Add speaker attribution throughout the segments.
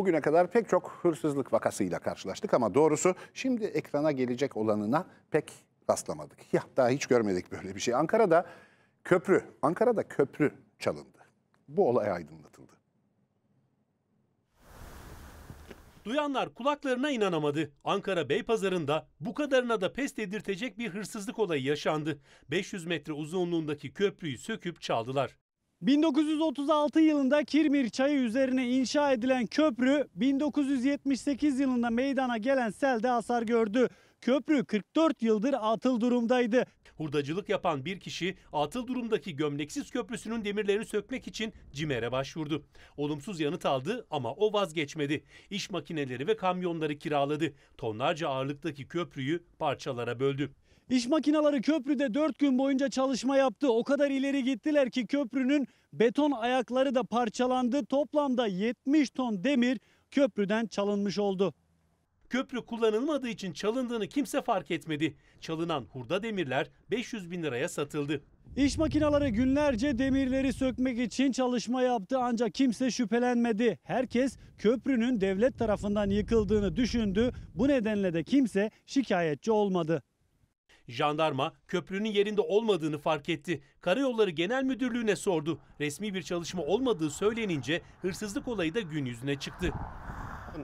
Speaker 1: Bugüne kadar pek çok hırsızlık vakasıyla karşılaştık ama doğrusu şimdi ekrana gelecek olanına pek rastlamadık. Ya daha hiç görmedik böyle bir şey. Ankara'da köprü, Ankara'da köprü çalındı. Bu olay aydınlatıldı. Duyanlar kulaklarına inanamadı. Ankara Beypazarı'nda bu kadarına da pest dedirtecek bir hırsızlık olayı yaşandı. 500 metre uzunluğundaki köprüyü söküp çaldılar.
Speaker 2: 1936 yılında Kirmir çayı üzerine inşa edilen köprü 1978 yılında meydana gelen selde hasar gördü. Köprü 44 yıldır atıl durumdaydı.
Speaker 1: Hurdacılık yapan bir kişi atıl durumdaki gömleksiz köprüsünün demirlerini sökmek için CİMER'e başvurdu. Olumsuz yanıt aldı ama o vazgeçmedi. İş makineleri ve kamyonları kiraladı. Tonlarca ağırlıktaki köprüyü parçalara böldü.
Speaker 2: İş makineleri köprüde 4 gün boyunca çalışma yaptı. O kadar ileri gittiler ki köprünün beton ayakları da parçalandı. Toplamda 70 ton demir köprüden çalınmış oldu. Köprü kullanılmadığı için çalındığını kimse fark
Speaker 1: etmedi. Çalınan hurda demirler 500 bin liraya satıldı.
Speaker 2: İş makineleri günlerce demirleri sökmek için çalışma yaptı ancak kimse şüphelenmedi. Herkes köprünün devlet tarafından yıkıldığını düşündü. Bu nedenle de kimse şikayetçi olmadı.
Speaker 1: Jandarma köprünün yerinde olmadığını fark etti. Karayolları Genel Müdürlüğü'ne sordu. Resmi bir çalışma olmadığı söylenince hırsızlık olayı da gün yüzüne çıktı.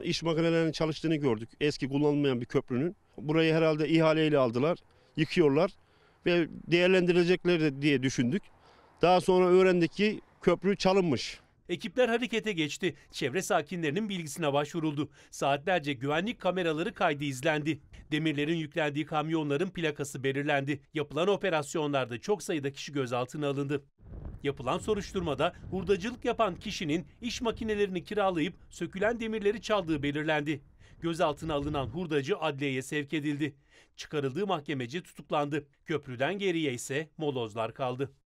Speaker 3: İş makinelerinin çalıştığını gördük. Eski kullanılmayan bir köprünün. Burayı herhalde ihaleyle aldılar, yıkıyorlar ve değerlendirilecekler diye düşündük. Daha sonra öğrendik ki köprü çalınmış.
Speaker 1: Ekipler harekete geçti. Çevre sakinlerinin bilgisine başvuruldu. Saatlerce güvenlik kameraları kaydı izlendi. Demirlerin yüklendiği kamyonların plakası belirlendi. Yapılan operasyonlarda çok sayıda kişi gözaltına alındı. Yapılan soruşturmada hurdacılık yapan kişinin iş makinelerini kiralayıp sökülen demirleri çaldığı belirlendi. Gözaltına alınan hurdacı adliyeye sevk edildi. Çıkarıldığı mahkemeci tutuklandı. Köprüden geriye ise molozlar kaldı.